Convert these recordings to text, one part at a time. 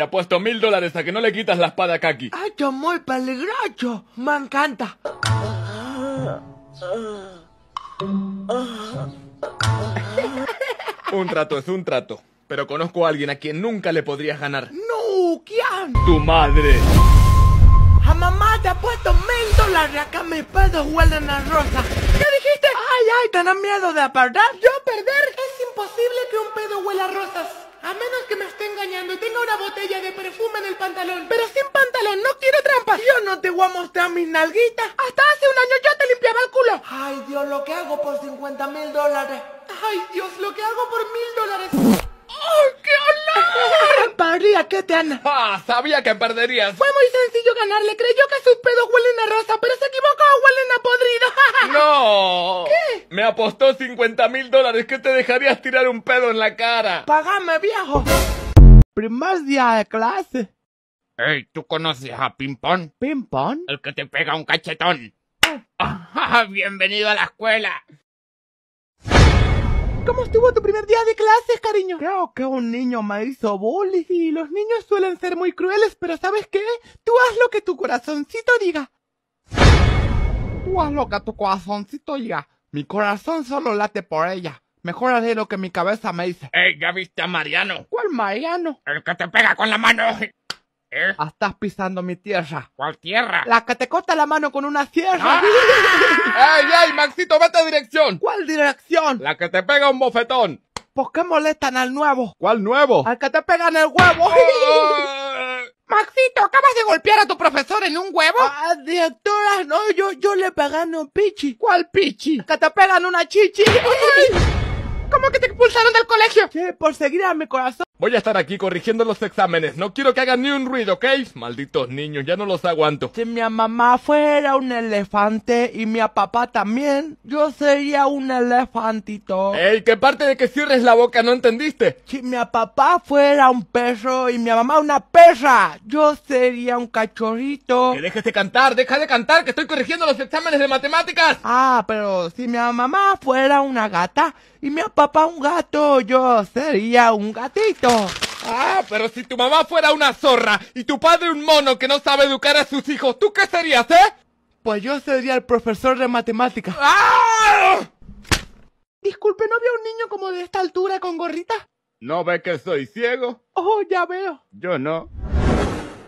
Te apuesto mil dólares a que no le quitas la espada a Kaki. Ay, yo muy peligroso! ¡Me encanta! un trato es un trato. Pero conozco a alguien a quien nunca le podrías ganar. ¡No! ¿Quién? ¡Tu madre! ¡A mamá te apuesto mil dólares a que mis pedos huelen a rosa! ¿Qué dijiste? ¡Ay, ay! ¿Tenés miedo de apartar. ¿Yo perder? Es imposible que un pedo huela a rosas. A menos que me esté engañando y tenga una botella de perfume en el pantalón. Pero sin pantalón, no quiero trampas. Yo no te voy a mostrar mis nalguitas. Hasta hace un año yo te limpiaba el culo. Ay, Dios, lo que hago por 50 mil dólares. Ay, Dios, lo que hago por mil dólares. ¡Ay! ¡Oh, qué olor! Paría, ¿qué te han...? ¡Ah, sabía que perderías! Fue muy sencillo ganarle. Creyó que sus pedos huelen a rosa, pero se equivocó. Huelen a podrido. ¡No! ¿Qué? Me apostó 50 mil dólares que te dejarías tirar un pedo en la cara. ¡Pagame, viejo! Primer día de clase. Ey, ¿tú conoces a Pimpón? ¿Pimpón? El que te pega un cachetón. Ah. bienvenido a la escuela. ¿Cómo estuvo tu primer día de clases, cariño? Creo que un niño me hizo bullying. Y los niños suelen ser muy crueles, pero ¿sabes qué? Tú haz lo que tu corazoncito diga. Tú haz lo que tu corazoncito diga. Mi corazón solo late por ella. Mejor haré lo que mi cabeza me dice. ¡Ey, ya viste a Mariano! ¿Cuál Mariano? El que te pega con la mano. ¿Eh? Ah, estás pisando mi tierra. ¿Cuál tierra? La que te corta la mano con una sierra. Ay ah. ¡Ey, ey, Maxito, vete a dirección! ¿Cuál dirección? La que te pega un bofetón. ¿Por qué molestan al nuevo? ¿Cuál nuevo? Al que te pegan el huevo. Oh. Maxito, ¿acabas de golpear a tu profesor en un huevo? Ah, directora, no, yo, yo le en un pichi. ¿Cuál pichi? Al que te pegan una chichi. ¿Cómo que te expulsaron del colegio? Sí, por seguir a mi corazón. Voy a estar aquí corrigiendo los exámenes. No quiero que hagan ni un ruido, ¿ok? Malditos niños, ya no los aguanto. Si mi mamá fuera un elefante y mi papá también, yo sería un elefantito. ¡Ey! ¿Qué parte de que cierres la boca no entendiste? Si mi papá fuera un perro y mi mamá una perra, yo sería un cachorrito. Que dejes de cantar, deja de cantar, que estoy corrigiendo los exámenes de matemáticas. Ah, pero si mi mamá fuera una gata y mi papá un gato, yo sería un gatito. Ah, pero si tu mamá fuera una zorra y tu padre un mono que no sabe educar a sus hijos, ¿tú qué serías, eh? Pues yo sería el profesor de matemáticas. ¡Ah! Disculpe, ¿no había un niño como de esta altura con gorrita? ¿No ve que soy ciego? Oh, ya veo. Yo no.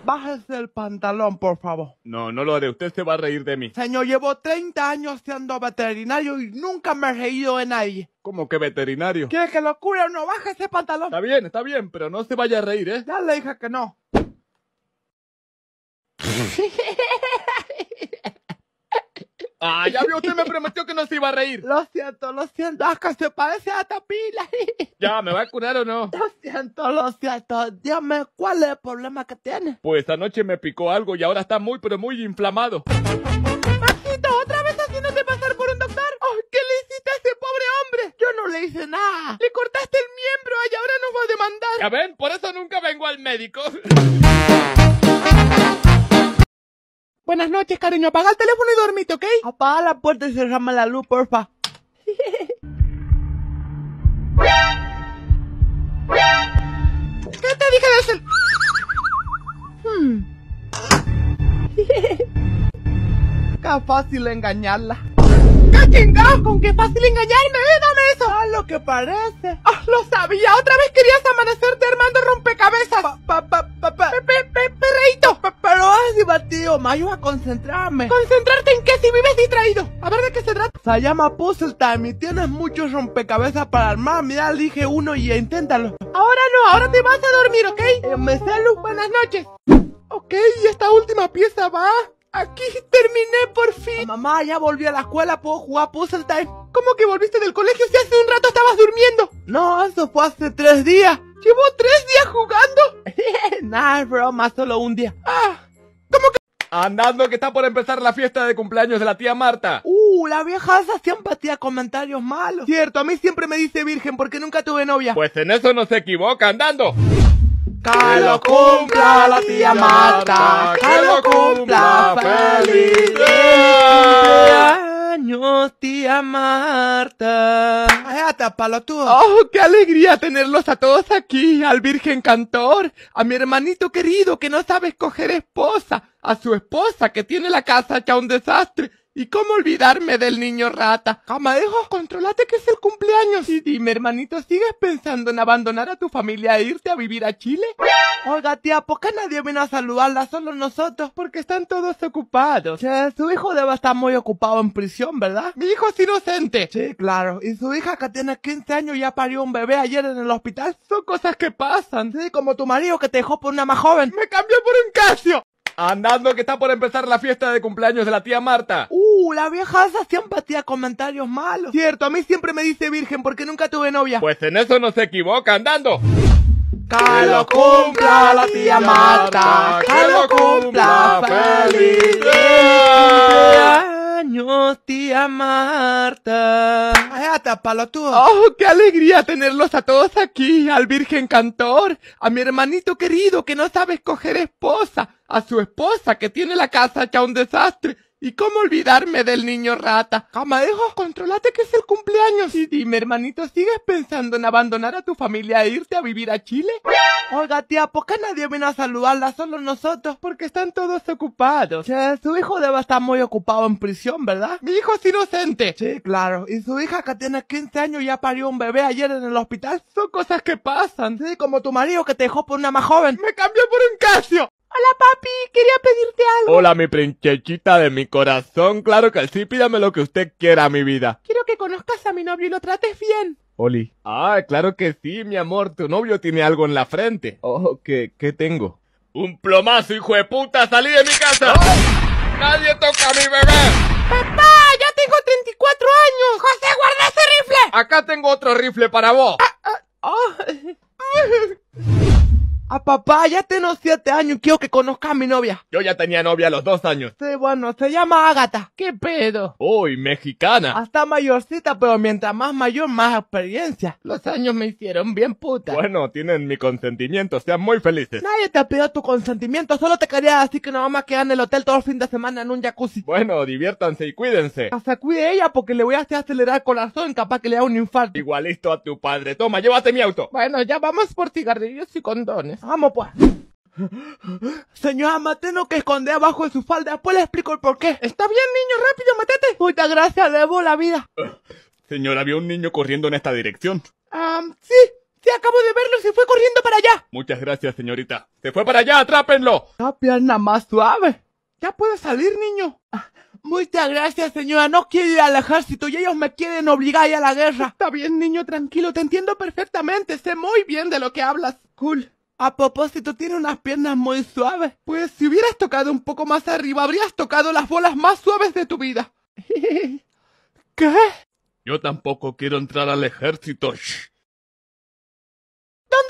Bájese el pantalón, por favor. No, no lo haré. Usted se va a reír de mí. Señor, llevo 30 años siendo veterinario y nunca me he reído de nadie. ¿Cómo que veterinario? ¿Quiere que lo cure o no? Bájese ese pantalón. Está bien, está bien, pero no se vaya a reír, ¿eh? Ya le que no. Ah, ya vio, usted me prometió que no se iba a reír. Lo siento, lo siento. Ah, que se parece a Tapila. ya, ¿me va a curar o no? Lo siento, lo siento. Dígame, ¿cuál es el problema que tiene? Pues anoche me picó algo y ahora está muy, pero muy inflamado. Maxito, ¿otra vez haciéndote pasar por un doctor? Ay, ¿Qué le hiciste a ese pobre hombre? Yo no le hice nada. Le cortaste el miembro y ahora nos va a demandar. Ya ven, por eso nunca vengo al médico. Buenas noches, cariño. Apaga el teléfono y dormite, ¿ok? Apaga la puerta y cerrame la luz, porfa. ¿Qué te dije de hacer...? hmm. Qué fácil engañarla. ¡Qué ¡Con qué fácil engañarme! ¡Eh, dame eso! ¡Ah, lo que parece! ¡Ah, lo sabía! ¡Otra vez querías amanecerte armando rompecabezas! ¡Pa, pa, pa, pa, pa! Pe, pero haz divertido! ¡Me ayuda a concentrarme! ¿Concentrarte en qué si vives distraído? A ver de qué se trata. Se llama Puzzle Time y tienes muchos rompecabezas para armar. Mira, dije uno y inténtalo. Ahora no, ahora te vas a dormir, ¿ok? Eh, me me buenas noches. Ok, y esta última pieza va Aquí terminé por fin. Oh, mamá, ya volví a la escuela, puedo jugar Puzzle Time. ¿Cómo que volviste del colegio si hace un rato estabas durmiendo? No, eso fue hace tres días. ¿Llevo tres días jugando? nah, broma, solo un día. Ah, ¿cómo que...? Andando que está por empezar la fiesta de cumpleaños de la tía Marta. Uh, la vieja esa siempre hacía comentarios malos. Cierto, a mí siempre me dice virgen porque nunca tuve novia. Pues en eso no se equivoca, andando. Que lo cumpla la tía Marta, que lo cumpla feliz años, tía Marta. palo tú. ¡Oh, qué alegría tenerlos a todos aquí! Al Virgen Cantor, a mi hermanito querido que no sabe escoger esposa, a su esposa que tiene la casa hecha un desastre, ¿Y cómo olvidarme del niño rata? hijo! controlate que es el cumpleaños. Y dime, hermanito, ¿sigues pensando en abandonar a tu familia e irte a vivir a Chile? Oiga, tía, ¿por qué nadie viene a saludarla? Solo nosotros, porque están todos ocupados. Che, su hijo debe estar muy ocupado en prisión, ¿verdad? Mi hijo es inocente. Sí, claro. Y su hija que tiene 15 años ya parió un bebé ayer en el hospital. Son cosas que pasan. Sí, como tu marido que te dejó por una más joven. Me cambió por un Casio. Andando que está por empezar la fiesta de cumpleaños de la tía Marta. Uh, la vieja esa siempre hacía comentarios malos. Cierto, a mí siempre me dice virgen porque nunca tuve novia. Pues en eso no se equivoca, andando. Que lo cumpla la tía Marta, que lo cumpla feliz tía Marta. palo, tú! ¡Oh, qué alegría tenerlos a todos aquí! Al virgen cantor, a mi hermanito querido que no sabe escoger esposa, a su esposa que tiene la casa hecha un desastre, ¿Y cómo olvidarme del niño rata? Camarejo, controlate que es el cumpleaños. Y dime, hermanito, ¿sigues pensando en abandonar a tu familia e irte a vivir a Chile? Oiga, tía, ¿por qué nadie viene a saludarla? Solo nosotros, porque están todos ocupados. Sí, su hijo debe estar muy ocupado en prisión, ¿verdad? Mi hijo es inocente. Sí, claro. Y su hija que tiene 15 años ya parió un bebé ayer en el hospital. Son cosas que pasan. Sí, como tu marido que te dejó por una más joven. Me cambió por un Casio. Hola papi, quería pedirte algo. Hola mi princesita de mi corazón, claro que sí, pídame lo que usted quiera, mi vida. Quiero que conozcas a mi novio y lo trates bien. Oli. Ah, claro que sí, mi amor, tu novio tiene algo en la frente. Oh, ¿qué, tengo? Un plomazo, hijo de puta, salí de mi casa. ¡Ah! Nadie toca a mi bebé. Papá, ya tengo 34 años. José, guarda ese rifle. Acá tengo otro rifle para vos. Ah, ah, A ah, papá, ya tengo siete años y quiero que conozca a mi novia. Yo ya tenía novia a los dos años. Sí, bueno, se llama Ágata. ¿Qué pedo? Uy, mexicana. Hasta mayorcita, pero mientras más mayor, más experiencia. Los años me hicieron bien puta. Bueno, tienen mi consentimiento, sean muy felices. Nadie te ha pedido tu consentimiento, solo te quería decir que nos vamos a quedar en el hotel todo el fin de semana en un jacuzzi. Bueno, diviértanse y cuídense. Hasta cuide ella porque le voy a hacer acelerar el corazón, capaz que le da un infarto. Igualito a tu padre. Toma, llévate mi auto. Bueno, ya vamos por cigarrillos y condones. Vamos pues. Señora, tengo que esconde abajo de su falda. Después pues le explico el porqué. Está bien, niño, rápido, metete. Muchas gracias, debo la vida. Ah, señora, había un niño corriendo en esta dirección. Ah, sí, sí, acabo de verlo, se fue corriendo para allá. Muchas gracias, señorita. Se fue para allá, atrápenlo. La pierna más suave. Ya puede salir, niño. Ah, muchas gracias, señora. No quiero ir al ejército y ellos me quieren obligar a ir a la guerra. Está bien, niño, tranquilo. Te entiendo perfectamente. Sé muy bien de lo que hablas. Cool. A propósito, tiene unas piernas muy suaves. Pues si hubieras tocado un poco más arriba, habrías tocado las bolas más suaves de tu vida. ¿Qué? Yo tampoco quiero entrar al ejército. ¿Dónde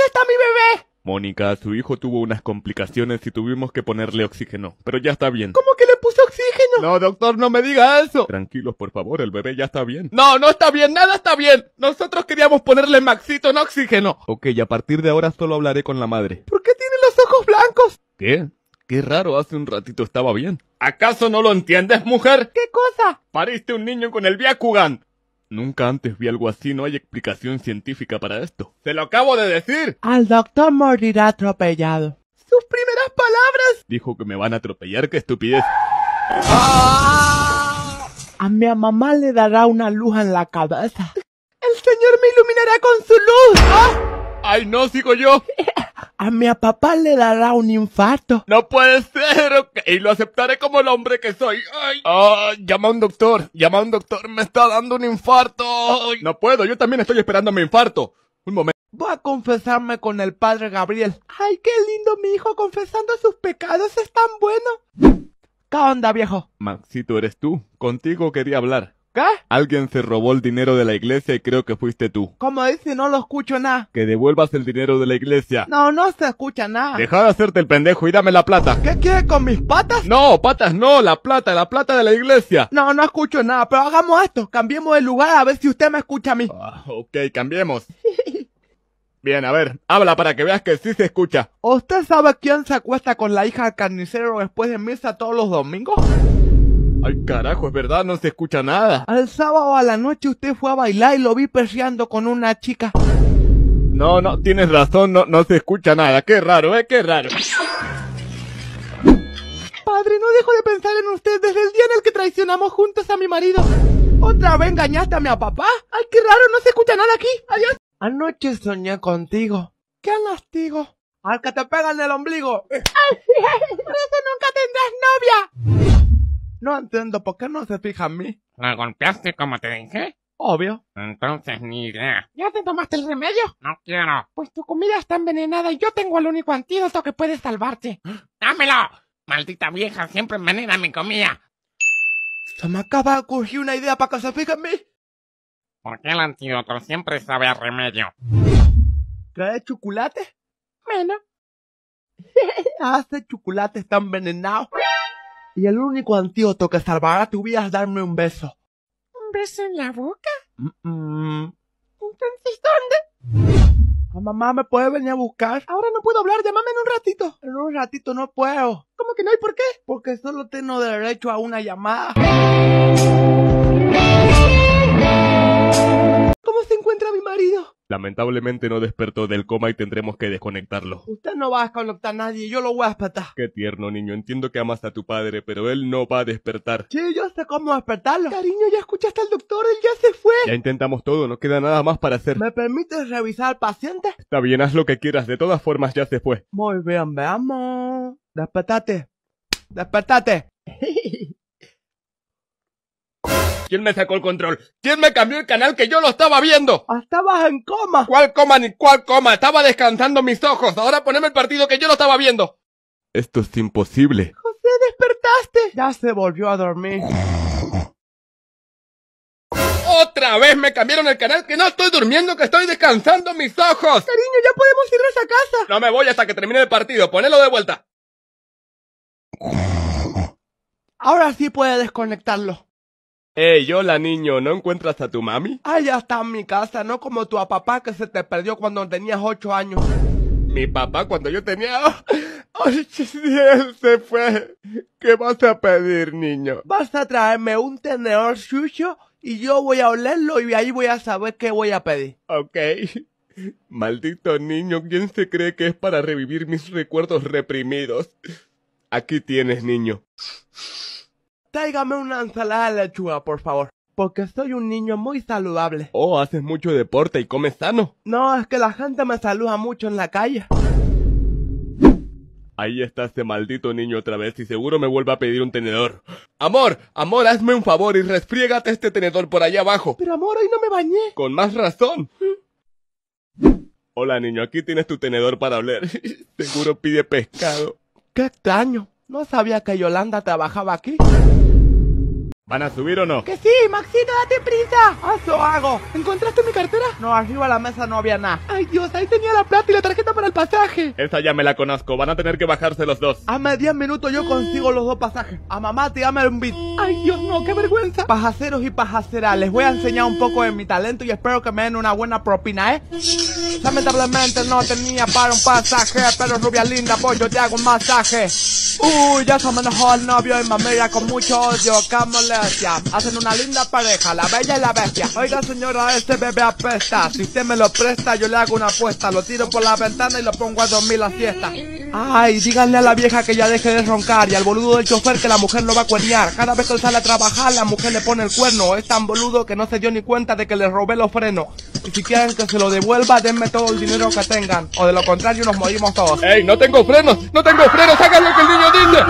está mi bebé? Mónica, su hijo tuvo unas complicaciones y tuvimos que ponerle oxígeno, pero ya está bien. ¿Cómo que le puse oxígeno? No, doctor, no me diga eso. Tranquilos, por favor, el bebé ya está bien. No, no está bien, nada está bien. Nosotros queríamos ponerle maxito en oxígeno. Ok, a partir de ahora solo hablaré con la madre. ¿Por qué tiene los ojos blancos? ¿Qué? Qué raro, hace un ratito estaba bien. ¿Acaso no lo entiendes, mujer? ¿Qué cosa? Pariste un niño con el Viacugan. Nunca antes vi algo así, no hay explicación científica para esto. ¡Se lo acabo de decir! Al doctor morirá atropellado. ¡Sus primeras palabras! Dijo que me van a atropellar, qué estupidez. A mi mamá le dará una luz en la cabeza. El señor me iluminará con su luz. ¡Ah! ¡Ay, no, sigo yo! a mi papá le dará un infarto. No puede ser, ok, lo aceptaré como el hombre que soy. Ay, ah, llama a un doctor, llama a un doctor, me está dando un infarto. No puedo, yo también estoy esperando mi infarto. Un momento. Voy a confesarme con el padre Gabriel. Ay, qué lindo mi hijo confesando sus pecados, es tan bueno. ¿Qué onda, viejo? Maxito, eres tú. Contigo quería hablar. ¿Qué? Alguien se robó el dinero de la iglesia y creo que fuiste tú. ¿Cómo dice, no lo escucho nada. Que devuelvas el dinero de la iglesia. No, no se escucha nada. Deja de hacerte el pendejo y dame la plata. ¿Qué quieres con mis patas? No, patas no, la plata, la plata de la iglesia. No, no escucho nada, pero hagamos esto, cambiemos de lugar a ver si usted me escucha a mí. Ah, ok, cambiemos. Bien, a ver, habla para que veas que sí se escucha. ¿Usted sabe quién se acuesta con la hija del carnicero después de misa todos los domingos? Ay, carajo, es verdad, no se escucha nada. Al sábado a la noche usted fue a bailar y lo vi perseando con una chica. No, no, tienes razón, no, no se escucha nada. Qué raro, eh, qué raro. Padre, no dejo de pensar en usted desde el día en el que traicionamos juntos a mi marido. ¿Otra vez engañaste a mi papá? Ay, qué raro, no se escucha nada aquí. Adiós. Anoche soñé contigo. ¡Qué lastigo! Al que te pegan el ombligo. eso nunca no entiendo por qué no se fija en mí. ¿La golpeaste como te dije? Obvio. Entonces ni idea. ¿Ya te tomaste el remedio? No quiero. Pues tu comida está envenenada y yo tengo el único antídoto que puede salvarte. ¡Dámelo! Maldita vieja, siempre envenena mi comida. Se me acaba de una idea para que se fije en mí. ¿Por qué el antídoto siempre sabe a remedio? ¿Trae chocolate? Bueno. Hace ah, chocolate está envenenado y el único antídoto que salvará tu vida es darme un beso. ¿Un beso en la boca? Mmm Entonces, ¿dónde? A mamá, ¿me puede venir a buscar? Ahora no puedo hablar, llamame en un ratito. En un ratito no puedo. ¿Cómo que no hay por qué? Porque solo tengo derecho a una llamada. ¿Cómo se encuentra mi marido? Lamentablemente no despertó del coma y tendremos que desconectarlo. Usted no va a desconectar a nadie, yo lo voy a despertar. Qué tierno, niño. Entiendo que amas a tu padre, pero él no va a despertar. Sí, yo sé cómo despertarlo. Cariño, ya escuchaste al doctor, él ya se fue. Ya intentamos todo, no queda nada más para hacer. ¿Me permites revisar al paciente? Está bien, haz lo que quieras. De todas formas, ya se fue. Muy bien, veamos. Despertate. Despertate. ¿Quién me sacó el control? ¿Quién me cambió el canal que yo lo estaba viendo? Ah, estabas en coma. ¿Cuál coma ni cuál coma? Estaba descansando mis ojos. Ahora poneme el partido que yo lo estaba viendo. Esto es imposible. José, despertaste. Ya se volvió a dormir. Otra vez me cambiaron el canal que no estoy durmiendo, que estoy descansando mis ojos. Cariño, ya podemos irnos a casa. No me voy hasta que termine el partido. Ponelo de vuelta. Ahora sí puede desconectarlo. Ey, hola niño, ¿no encuentras a tu mami? Ah, ya está en mi casa, no como tu papá que se te perdió cuando tenías ocho años. Mi papá cuando yo tenía... ¡oh él se fue! ¿Qué vas a pedir, niño? Vas a traerme un tenedor sucio y yo voy a olerlo y ahí voy a saber qué voy a pedir. Ok. Maldito niño, ¿quién se cree que es para revivir mis recuerdos reprimidos? Aquí tienes, niño. Tráigame una ensalada de lechuga, por favor, porque soy un niño muy saludable. Oh, haces mucho deporte y comes sano. No, es que la gente me saluda mucho en la calle. Ahí está ese maldito niño otra vez y seguro me vuelve a pedir un tenedor. Amor, amor, hazme un favor y resfriégate este tenedor por allá abajo. Pero amor, hoy no me bañé. Con más razón. Hola niño, aquí tienes tu tenedor para hablar. seguro pide pescado. Qué extraño. No sabía que Yolanda trabajaba aquí. ¿Van a subir o no? Que sí, Maxito, date prisa. Eso ah, hago. ¿Encontraste mi cartera? No, arriba a la mesa no había nada. Ay, Dios, ahí tenía la plata y la tarjeta para el pasaje. Esa ya me la conozco. Van a tener que bajarse los dos. A media minuto yo mm. consigo los dos pasajes. A mamá te llama un beat. Ay, Dios, no, qué vergüenza. Pajaceros y pajaceras, les voy a enseñar un poco de mi talento y espero que me den una buena propina, ¿eh? Lamentablemente no tenía para un pasaje, pero rubia linda, pues yo te hago un masaje. Uy, ya se me enojó el novio y mamera con mucho odio. Cámara hacen una linda pareja, la bella y la bestia. Oiga señora, este bebé apesta. Si usted me lo presta, yo le hago una apuesta. Lo tiro por la ventana y lo pongo a dormir la siesta. Ay, díganle a la vieja que ya deje de roncar y al boludo del chofer que la mujer lo va a cuernear. Cada vez que sale a trabajar, la mujer le pone el cuerno. Es tan boludo que no se dio ni cuenta de que le robé los frenos. Y si quieren que se lo devuelva, denme todo el dinero que tengan. O de lo contrario, nos morimos todos. ¡Ey, no tengo frenos! ¡No tengo frenos! ¡Hagan que el niño dice!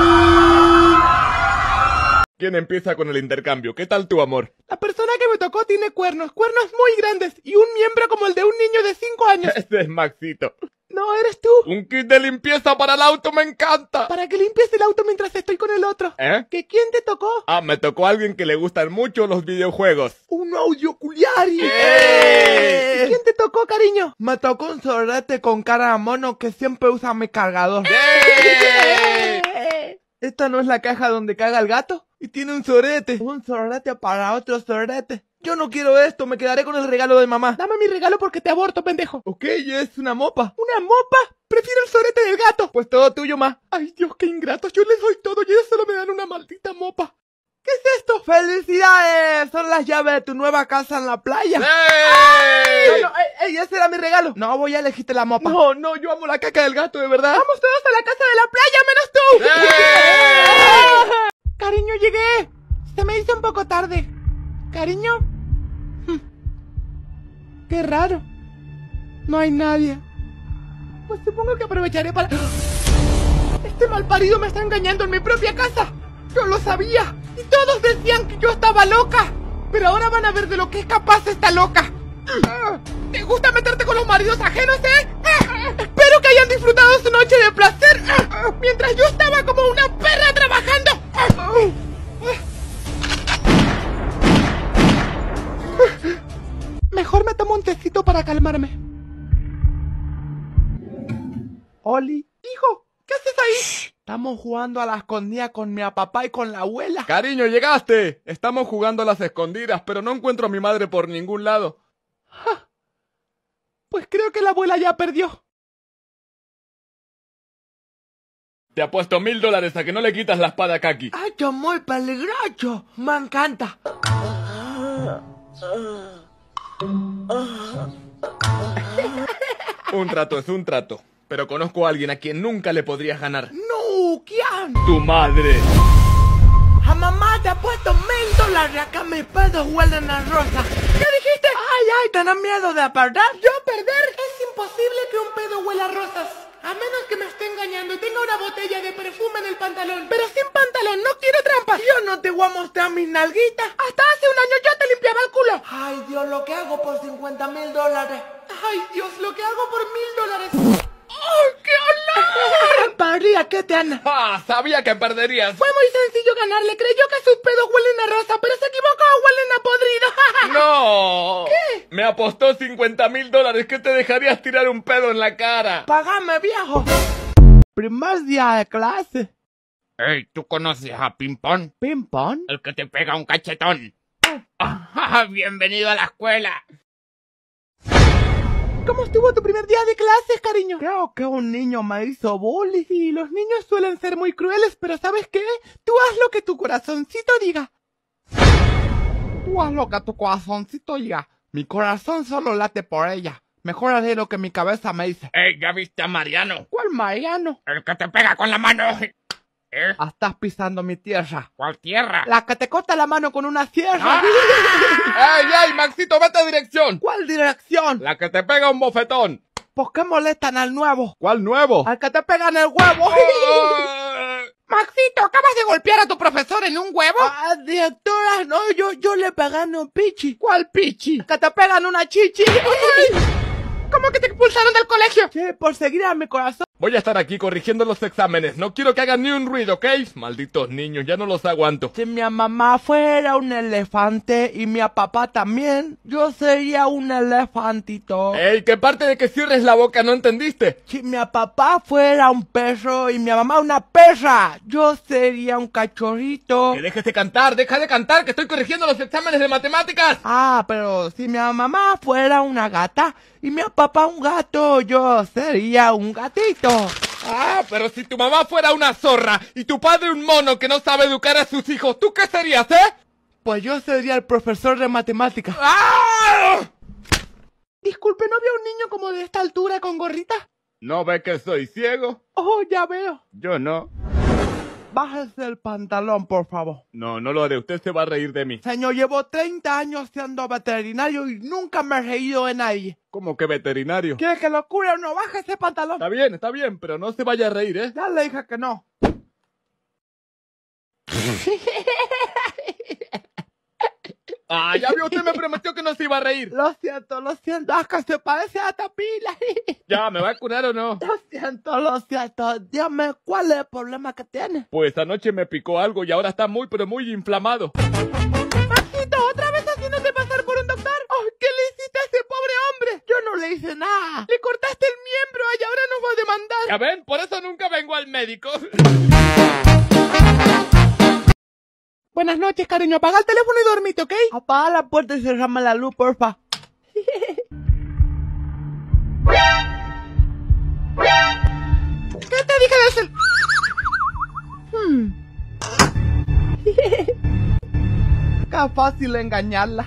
¿Quién empieza con el intercambio? ¿Qué tal tu amor? La persona que me tocó tiene cuernos, cuernos muy grandes y un miembro como el de un niño de 5 años. Este es Maxito. No, eres tú. Un kit de limpieza para el auto me encanta. Para que limpies el auto mientras estoy con el otro. ¿Eh? ¿Que quién te tocó? Ah, me tocó a alguien que le gustan mucho los videojuegos. Un audio culiari. quién te tocó, cariño? Me tocó un sorrate con cara de mono que siempre usa mi cargador. ¡Eh! ¿Esta no es la caja donde caga el gato? Y tiene un sorete. Un sorete para otro sorete. Yo no quiero esto, me quedaré con el regalo de mamá. Dame mi regalo porque te aborto, pendejo. Ok, es una mopa. ¿Una mopa? Prefiero el sorete del gato. Pues todo tuyo, ma. Ay, Dios, qué ingratos. Yo les doy todo y ellos solo me dan una maldita mopa. ¿Qué es esto? ¡Felicidades! Son las llaves de tu nueva casa en la playa. ¡Ey! No, no, ese era mi regalo. No, voy a elegirte la mopa. No, no, yo amo la caca del gato, de verdad. Vamos todos a la casa de la playa, menos tú. ¡Ey! Cariño, llegué. Se me hizo un poco tarde. Cariño. Hm. Qué raro. No hay nadie. Pues supongo que aprovecharé para... Este malparido me está engañando en mi propia casa. Yo lo sabía. Y todos decían que yo estaba loca. Pero ahora van a ver de lo que es capaz esta loca. ¿Te gusta meterte con los maridos ajenos, eh? Espero que hayan disfrutado su noche de placer mientras yo estaba como una perra trabajando. Mejor me tomo un tecito para calmarme. Oli Estamos jugando a la escondida con mi papá y con la abuela. Cariño, llegaste. Estamos jugando a las escondidas, pero no encuentro a mi madre por ningún lado. Pues creo que la abuela ya perdió. Te apuesto mil dólares a que no le quitas la espada a Kaki. yo muy peligroso! ¡Me encanta! un trato es un trato, pero conozco a alguien a quien nunca le podrías ganar. ¡No! Tu madre. A mamá te ha puesto mil dólares acá mis pedos huelen a rosas ¿Qué dijiste? Ay, ay, tan miedo de apartar? ¿Yo perder? Es imposible que un pedo huela a rosas. A menos que me esté engañando y tenga una botella de perfume en el pantalón. Pero sin pantalón, no quiero trampas. Yo no te voy a mostrar mis nalguitas. Hasta hace un año yo te limpiaba el culo. Ay, Dios, lo que hago por 50 mil dólares. Ay, Dios, lo que hago por mil Ah, sabía que perderías. Fue muy sencillo ganarle. Creyó que sus pedos huelen a rosa, pero se equivocó. Huelen a podrido. ¡No! ¿Qué? Me apostó 50 mil dólares que te dejarías tirar un pedo en la cara. Págame, viejo. Primer día de clase. Ey, ¿tú conoces a Ping Pong? Pong? El que te pega un cachetón. Ah. Bienvenido a la escuela. ¿Cómo estuvo tu primer día de clases, cariño? Creo que un niño me hizo bullying y los niños suelen ser muy crueles, pero ¿sabes qué? Tú haz lo que tu corazoncito diga. Tú haz lo que tu corazoncito diga. Mi corazón solo late por ella. Mejor haré lo que mi cabeza me dice. ¡Ey, ya viste a Mariano! ¿Cuál Mariano? El que te pega con la mano. ¿Eh? Ah, estás pisando mi tierra. ¿Cuál tierra? La que te corta la mano con una sierra. Ah. ¡Ey, ey, Maxito, vete a dirección! ¿Cuál dirección? La que te pega un bofetón. ¿Por qué molestan al nuevo? ¿Cuál nuevo? Al que te en el huevo. Oh, oh. Maxito, ¿acabas de golpear a tu profesor en un huevo? Ah, ah directora, no, yo, yo le pegan un pichi. ¿Cuál pichi? que te pegan una chichi. ¿Cómo que te expulsaron del colegio? Sí, por seguir a mi corazón. Voy a estar aquí corrigiendo los exámenes. No quiero que hagan ni un ruido, ¿ok? Malditos niños, ya no los aguanto. Si mi mamá fuera un elefante y mi papá también, yo sería un elefantito. ¡Ey, qué parte de que cierres la boca no entendiste! Si mi papá fuera un perro y mi mamá una perra, yo sería un cachorrito. Que dejes de cantar, deja de cantar, que estoy corrigiendo los exámenes de matemáticas. Ah, pero si mi mamá fuera una gata y mi papá un gato, yo sería un gatito. Ah, pero si tu mamá fuera una zorra y tu padre un mono que no sabe educar a sus hijos, ¿tú qué serías, eh? Pues yo sería el profesor de matemáticas. ¡Ah! Disculpe, ¿no veo un niño como de esta altura con gorrita? ¿No ve que soy ciego? Oh, ya veo. Yo no. Bájese el pantalón, por favor. No, no lo haré. Usted se va a reír de mí. Señor, llevo 30 años siendo veterinario y nunca me he reído de nadie. ¿Cómo que veterinario? ¿Quiere que lo cure o no? Bájese ese pantalón. Está bien, está bien, pero no se vaya a reír, ¿eh? Ya le que no. Ah, ya vio, usted me prometió que no se iba a reír. Lo siento, lo siento. Acá ah, se parece a Tapila. ya, ¿me va a curar o no? Lo siento, lo siento. Dígame, ¿cuál es el problema que tiene? Pues anoche me picó algo y ahora está muy, pero muy inflamado. Maxito, ¿otra vez haciéndote pasar por un doctor? ¡Ay, ¿Qué le hiciste a ese pobre hombre? Yo no le hice nada. Le cortaste el miembro y ahora nos va a demandar. Ya ven, por eso nunca vengo al médico. Buenas noches, cariño. Apaga el teléfono y dormite, ¿ok? Apaga la puerta y cerrame la luz, porfa. ¿Qué te dije de hacer...? hmm. Qué fácil engañarla.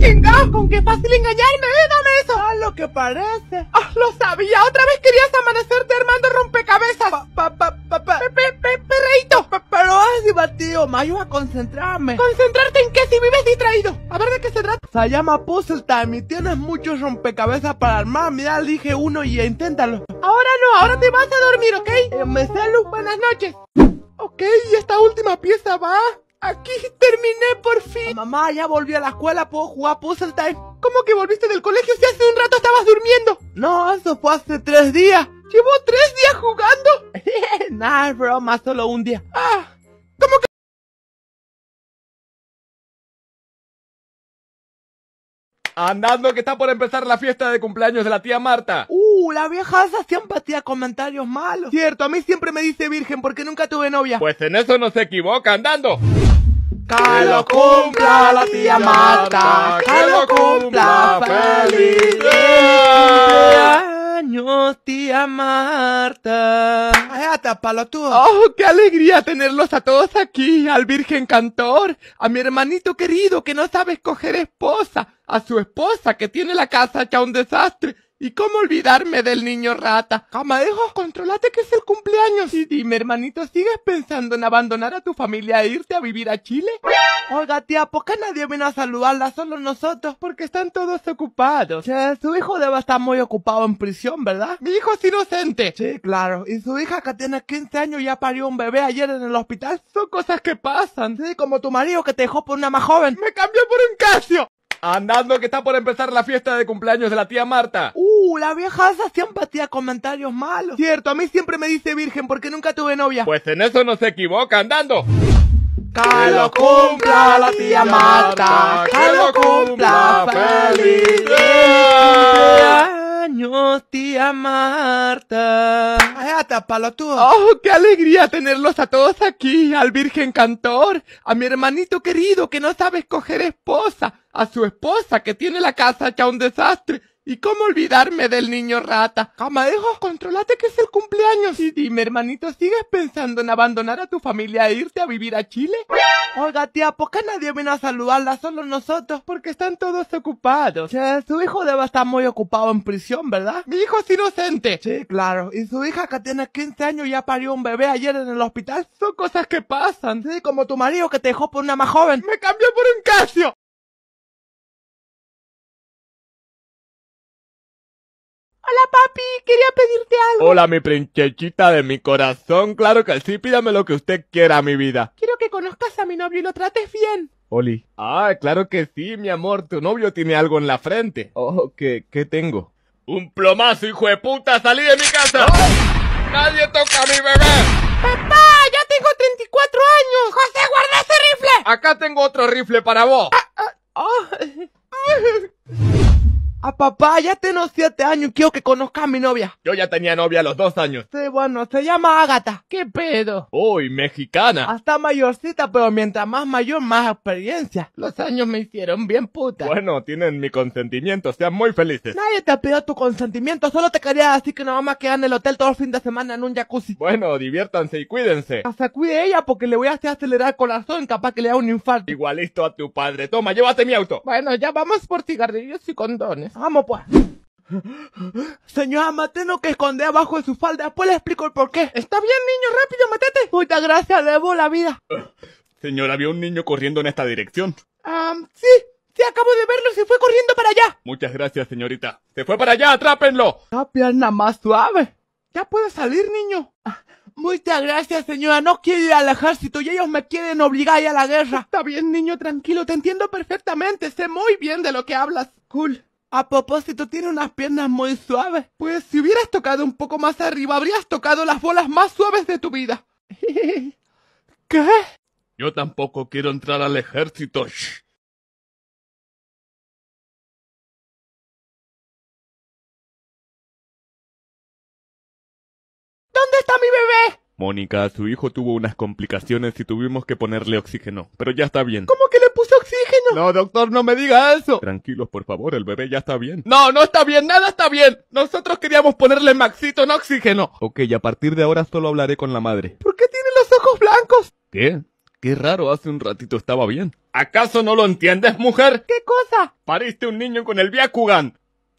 ¡Qué ¡Con qué fácil engañarme! ¡Eh, dame eso! ¡Ah, lo que parece! ¡Ah, lo sabía! ¡Otra vez querías amanecerte armando rompecabezas! ¡Pa, pa, pa, pa, pa! Pe, pero es divertido, me ayuda a concentrarme. ¿Concentrarte en qué si vives distraído? A ver de qué se trata. Se llama Puzzle Time y tienes muchos rompecabezas para armar. Mira, dije uno y inténtalo. Ahora no, ahora te vas a dormir, ¿ok? Eh, ¡Me me buenas noches. Ok, y esta última pieza va Aquí terminé por fin. Oh, mamá, ya volví a la escuela, puedo jugar Puzzle Time. ¿Cómo que volviste del colegio si hace un rato estabas durmiendo? No, eso fue hace tres días. ¿Llevo tres días jugando? nah, bro, más solo un día. Ah, ¿cómo que...? Andando que está por empezar la fiesta de cumpleaños de la tía Marta. Uh, la vieja esa siempre hacía comentarios malos. Cierto, a mí siempre me dice virgen porque nunca tuve novia. Pues en eso no se equivoca, andando. Que lo cumpla la tía Marta, que lo cumpla feliz años, tía Marta. para palo tú. ¡Oh, qué alegría tenerlos a todos aquí! Al Virgen Cantor, a mi hermanito querido que no sabe escoger esposa, a su esposa que tiene la casa hecha un desastre ¿Y cómo olvidarme del niño rata? Camarejo, controlate que es el cumpleaños. Y dime, hermanito, ¿sigues pensando en abandonar a tu familia e irte a vivir a Chile? Oiga, tía, ¿por qué nadie viene a saludarla? Solo nosotros, porque están todos ocupados. sea, su hijo debe estar muy ocupado en prisión, ¿verdad? Mi hijo es inocente. Sí, claro. Y su hija que tiene 15 años ya parió un bebé ayer en el hospital. Son cosas que pasan. Sí, como tu marido que te dejó por una más joven. Me cambió por un Casio. Andando que está por empezar la fiesta de cumpleaños de la tía Marta. Uh, la vieja hace siempre comentarios malos. Cierto, a mí siempre me dice virgen porque nunca tuve novia. Pues en eso no se equivoca, andando. Que lo cumpla la tía Marta, que lo cumpla feliz tía Marta. ¡Ay, ah, palo tú! ¡Oh, qué alegría tenerlos a todos aquí! Al virgen cantor, a mi hermanito querido que no sabe escoger esposa, a su esposa que tiene la casa hecha un desastre, ¿Y cómo olvidarme del niño rata? hijos, controlate que es el cumpleaños. Y dime, hermanito, ¿sigues pensando en abandonar a tu familia e irte a vivir a Chile? Oiga, tía, ¿por qué nadie viene a saludarla? Solo nosotros, porque están todos ocupados. su hijo debe estar muy ocupado en prisión, ¿verdad? Mi hijo es inocente. Sí, claro. Y su hija que tiene 15 años ya parió un bebé ayer en el hospital. Son cosas que pasan. Sí, como tu marido que te dejó por una más joven. Me cambió por un casio. Hola, papi, quería pedirte algo. Hola, mi princesita de mi corazón. Claro que sí, pídame lo que usted quiera, mi vida. Quiero que conozcas a mi novio y lo trates bien. Oli. Ah, claro que sí, mi amor. Tu novio tiene algo en la frente. Oh, ¿qué, tengo? Un plomazo, hijo de puta. Salí de mi casa. Nadie toca a mi bebé. Papá, ya tengo 34 años. José, guarda ese rifle. Acá tengo otro rifle para vos. Ah, ah, ah. A papá, ya tengo siete años y quiero que conozca a mi novia. Yo ya tenía novia a los dos años. Sí, bueno, se llama Ágata. ¿Qué pedo? Uy, mexicana. Hasta mayorcita, pero mientras más mayor, más experiencia. Los años me hicieron bien puta. Bueno, tienen mi consentimiento, sean muy felices. Nadie te ha pedido tu consentimiento, solo te quería decir que nos vamos a quedar en el hotel todo el fin de semana en un jacuzzi. Bueno, diviértanse y cuídense. Hasta cuide ella porque le voy a hacer acelerar el corazón, capaz que le da un infarto. Igualito a tu padre. Toma, llévate mi auto. Bueno, ya vamos por cigarrillos y condones. Pues. vamos pues. Señora, mate que esconde abajo de su falda, después le explico el porqué. Está bien, niño, rápido, metete. Muchas gracias, debo la vida. Eh, señora, había un niño corriendo en esta dirección. Ah, sí, sí, acabo de verlo, se fue corriendo para allá. Muchas gracias, señorita. Se fue para allá, atrápenlo. La pierna más suave. Ya puede salir, niño. Ah, muchas gracias, señora. No quiero ir al ejército y ellos me quieren obligar a ir a la guerra. Está bien, niño, tranquilo, te entiendo perfectamente. Sé muy bien de lo que hablas. Cool. A propósito, tiene unas piernas muy suaves. Pues si hubieras tocado un poco más arriba, habrías tocado las bolas más suaves de tu vida. ¿Qué? Yo tampoco quiero entrar al ejército. ¿Dónde está mi bebé? Mónica, su hijo tuvo unas complicaciones y tuvimos que ponerle oxígeno, pero ya está bien. ¿Cómo que le puso oxígeno? No, doctor, no me diga eso. Tranquilos, por favor, el bebé ya está bien. No, no está bien, nada está bien. Nosotros queríamos ponerle maxito en oxígeno. Ok, a partir de ahora solo hablaré con la madre. ¿Por qué tiene los ojos blancos? ¿Qué? Qué raro, hace un ratito estaba bien. ¿Acaso no lo entiendes, mujer? ¿Qué cosa? Pariste un niño con el Viacugan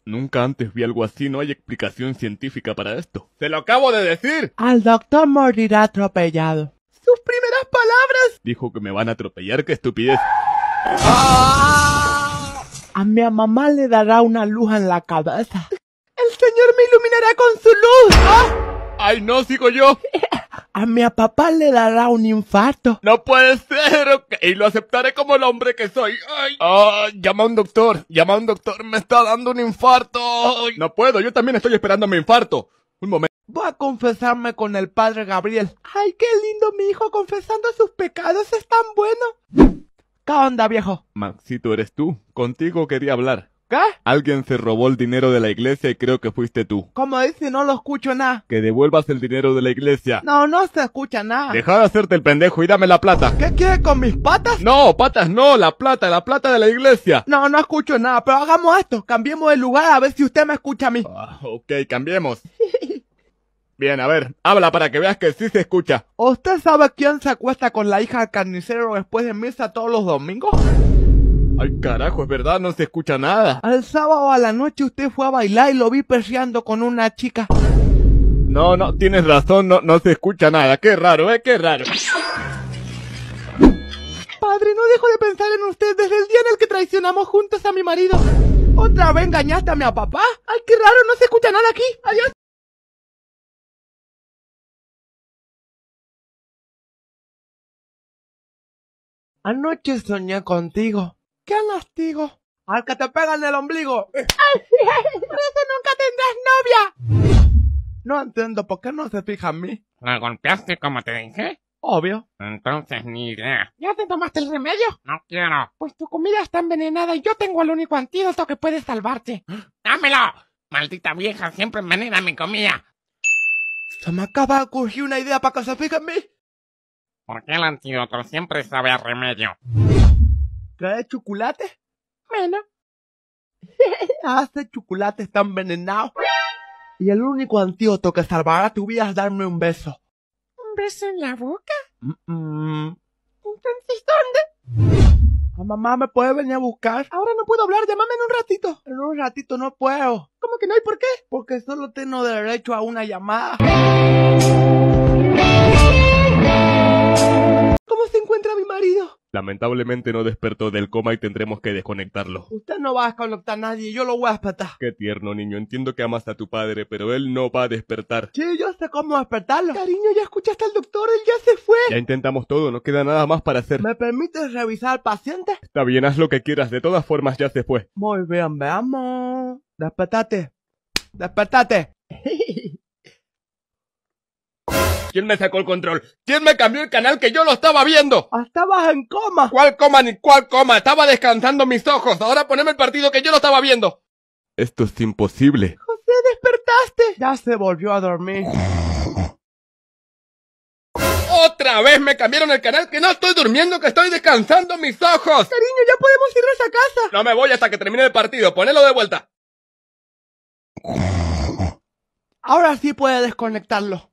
Nunca antes vi algo así, no hay explicación científica para esto. ¡Se lo acabo de decir! Al doctor morirá atropellado. ¡Sus primeras palabras! Dijo que me van a atropellar, qué estupidez. A mi mamá le dará una luz en la cabeza. El señor me iluminará con su luz. ¡Ay, no, sigo yo! a mi papá le dará un infarto. No puede ser, Y lo aceptaré como el hombre que soy. Ay, ah, llama a un doctor, llama a un doctor, me está dando un infarto. No puedo, yo también estoy esperando mi infarto. Un momento. Voy a confesarme con el padre Gabriel. Ay, qué lindo mi hijo confesando sus pecados, es tan bueno. ¿Qué onda, viejo? tú eres tú. Contigo quería hablar. ¿Qué? Alguien se robó el dinero de la iglesia y creo que fuiste tú. ¿Cómo dice? No lo escucho nada. Que devuelvas el dinero de la iglesia. No, no se escucha nada. Deja de hacerte el pendejo y dame la plata. ¿Qué quieres con mis patas? No, patas no, la plata, la plata de la iglesia. No, no escucho nada, pero hagamos esto, cambiemos de lugar a ver si usted me escucha a mí. Ah, ok, cambiemos. Bien, a ver, habla para que veas que sí se escucha. ¿Usted sabe quién se acuesta con la hija del carnicero después de misa todos los domingos? Ay, carajo, es verdad, no se escucha nada. Al sábado a la noche usted fue a bailar y lo vi perseando con una chica. No, no, tienes razón, no, no se escucha nada. Qué raro, eh, qué raro. Padre, no dejo de pensar en usted desde el día en el que traicionamos juntos a mi marido. ¿Otra vez engañaste a mi papá? Ay, qué raro, no se escucha nada aquí. Adiós. Anoche soñé contigo. ¡Qué castigo, ¡Al que te pegan el ombligo! ¡Por eso nunca tendrás novia! No entiendo por qué no se fija en mí. ¿La golpeaste como te dije? Obvio. Entonces ni idea. ¿Ya te tomaste el remedio? No quiero. Pues tu comida está envenenada y yo tengo el único antídoto que puede salvarte. ¡Dámelo! Maldita vieja, siempre envenena mi comida. Se me acaba de ocurrir una idea para que se fije en mí. ¿Por qué el antídoto siempre sabe a remedio? trae chocolate? Bueno. Hace chocolate está envenenado. Y el único antídoto que salvará tu vida es darme un beso. ¿Un beso en la boca? Entonces, ¿dónde? ¿A mamá me puede venir a buscar? Ahora no puedo hablar, llámame en un ratito. En un ratito no puedo. ¿Cómo que no hay por qué? Porque solo tengo derecho a una llamada. ¿Cómo se encuentra mi marido? Lamentablemente no despertó del coma y tendremos que desconectarlo. Usted no va a desconectar a nadie, yo lo voy a despertar. Qué tierno, niño. Entiendo que amas a tu padre, pero él no va a despertar. Sí, yo sé cómo despertarlo. Cariño, ya escuchaste al doctor, él ya se fue. Ya intentamos todo, no queda nada más para hacer. ¿Me permites revisar al paciente? Está bien, haz lo que quieras. De todas formas, ya se fue. Muy bien, veamos. Despertate. Despertate. ¿Quién me sacó el control? ¿Quién me cambió el canal que yo lo estaba viendo? Ah, estabas en coma. ¿Cuál coma ni cuál coma? Estaba descansando mis ojos. Ahora poneme el partido que yo lo estaba viendo. Esto es imposible. José, despertaste. Ya se volvió a dormir. Otra vez me cambiaron el canal que no estoy durmiendo, que estoy descansando mis ojos. Cariño, ya podemos irnos a casa. No me voy hasta que termine el partido. Ponelo de vuelta. Ahora sí puede desconectarlo.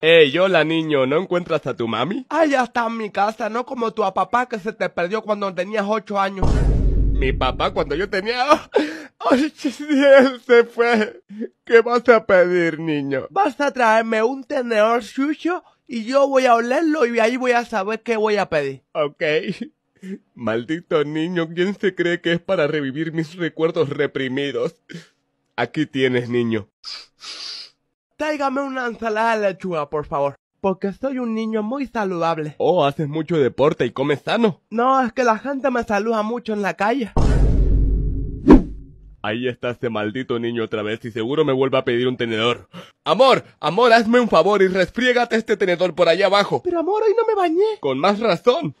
Ey, hola niño, ¿no encuentras a tu mami? Allá ya está en mi casa, no como tu papá que se te perdió cuando tenías ocho años. Mi papá cuando yo tenía... Oh, ¡Ay, él se fue! ¿Qué vas a pedir, niño? Vas a traerme un tenedor sucio y yo voy a olerlo y ahí voy a saber qué voy a pedir. Ok. Maldito niño, ¿quién se cree que es para revivir mis recuerdos reprimidos? Aquí tienes, niño. Tráigame una ensalada de lechuga, por favor. Porque soy un niño muy saludable. Oh, haces mucho deporte y comes sano. No, es que la gente me saluda mucho en la calle. Ahí está ese maldito niño otra vez y seguro me vuelve a pedir un tenedor. Amor, amor, hazme un favor y resfriégate este tenedor por allá abajo. Pero amor, hoy no me bañé. Con más razón.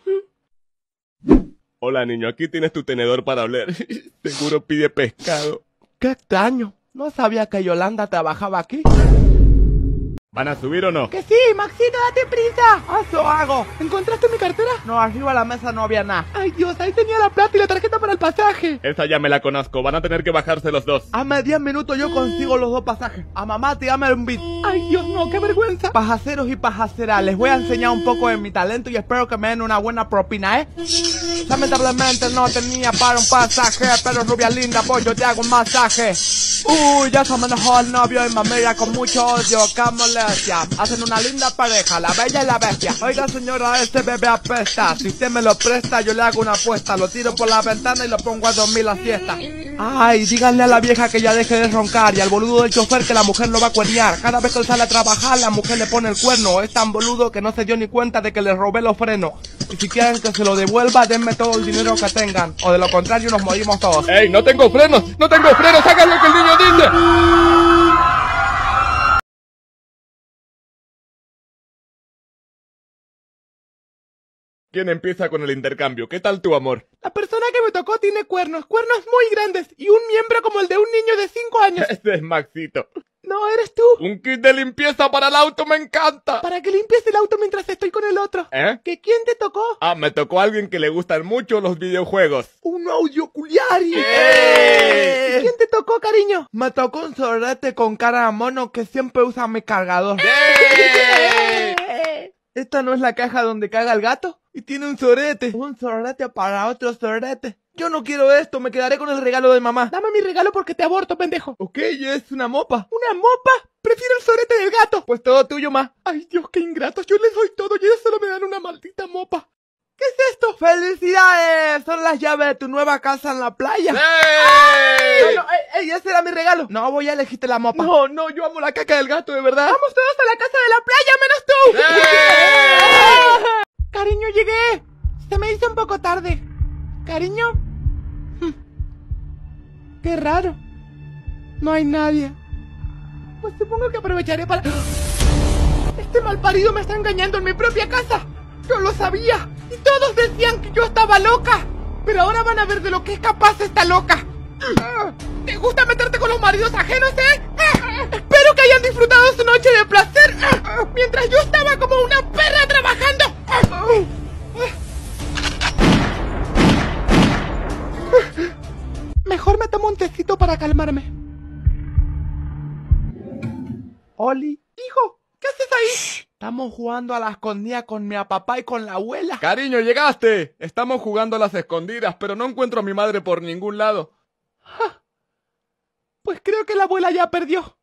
Hola niño, aquí tienes tu tenedor para hablar. seguro pide pescado. Qué extraño. No sabía que Yolanda trabajaba aquí. ¿Van a subir o no? Que sí, Maxito, date prisa. Eso hago. ¿Encontraste mi cartera? No, arriba a la mesa no había nada. Ay, Dios, ahí tenía la plata y la tarjeta para el pasaje. Esa ya me la conozco. Van a tener que bajarse los dos. A media minuto yo consigo los dos pasajes. A mamá te llama un beat. Ay, Dios, no, qué vergüenza. Pajaceros y pajaceras, les voy a enseñar un poco de mi talento y espero que me den una buena propina, ¿eh? Lamentablemente no tenía para un pasaje, pero rubia linda, pues yo te hago un masaje. Uy, ya se me dejó el novio y mamera con mucho odio. ¡Cámosle! hacen una linda pareja, la bella y la bestia. Oiga señora, este bebé apesta. Si usted me lo presta, yo le hago una apuesta. Lo tiro por la ventana y lo pongo a dormir la siesta. Ay, díganle a la vieja que ya deje de roncar y al boludo del chofer que la mujer lo va a cuernear. Cada vez que él sale a trabajar, la mujer le pone el cuerno. Es tan boludo que no se dio ni cuenta de que le robé los frenos. Y si quieren que se lo devuelva, denme todo el dinero que tengan. O de lo contrario, nos morimos todos. ¡Ey, no tengo frenos! ¡No tengo frenos! Sácalo que el niño dice! ¿Quién empieza con el intercambio? ¿Qué tal tu amor? La persona que me tocó tiene cuernos, cuernos muy grandes y un miembro como el de un niño de cinco años. Este es Maxito. No, eres tú. Un kit de limpieza para el auto me encanta. Para que limpies el auto mientras estoy con el otro. ¿Eh? ¿Que quién te tocó? Ah, me tocó alguien que le gustan mucho los videojuegos. Un audio culiari. ¡Eh! quién te tocó, cariño? Me tocó un sorrate con cara de mono que siempre usa mi cargador. ¡Eh! ¡Eh! ¿Esta no es la caja donde caga el gato? Y tiene un sorete. Un sorete para otro sorete. Yo no quiero esto, me quedaré con el regalo de mamá. Dame mi regalo porque te aborto, pendejo. Ok, es una mopa. ¿Una mopa? Prefiero el sorete del gato. Pues todo tuyo, ma. Ay, Dios, qué ingratos. Yo les doy todo y ellos solo me dan una maldita mopa. ¿Qué es esto? ¡Felicidades! Son las llaves de tu nueva casa en la playa. ¡Ey! Ay, no, no, ey, ¡Ese era mi regalo! No, voy a elegirte la mopa. No, no, yo amo la caca del gato, de verdad. ¡Vamos todos a la casa de la playa, menos tú! Cariño, llegué. Se me hizo un poco tarde. Cariño. Hm. Qué raro. No hay nadie. Pues supongo que aprovecharé para... Este malparido me está engañando en mi propia casa. Yo lo sabía. Y todos decían que yo estaba loca. Pero ahora van a ver de lo que es capaz esta loca. ¿Te gusta meterte con los maridos ajenos, eh? Espero que hayan disfrutado su noche de placer mientras yo estaba como una perra trabajando. Mejor me tomo un tecito para calmarme. Oli, hijo, ¿qué haces ahí? Estamos jugando a la escondida con mi papá y con la abuela. Cariño, llegaste. Estamos jugando a las escondidas, pero no encuentro a mi madre por ningún lado. Pues creo que la abuela ya perdió.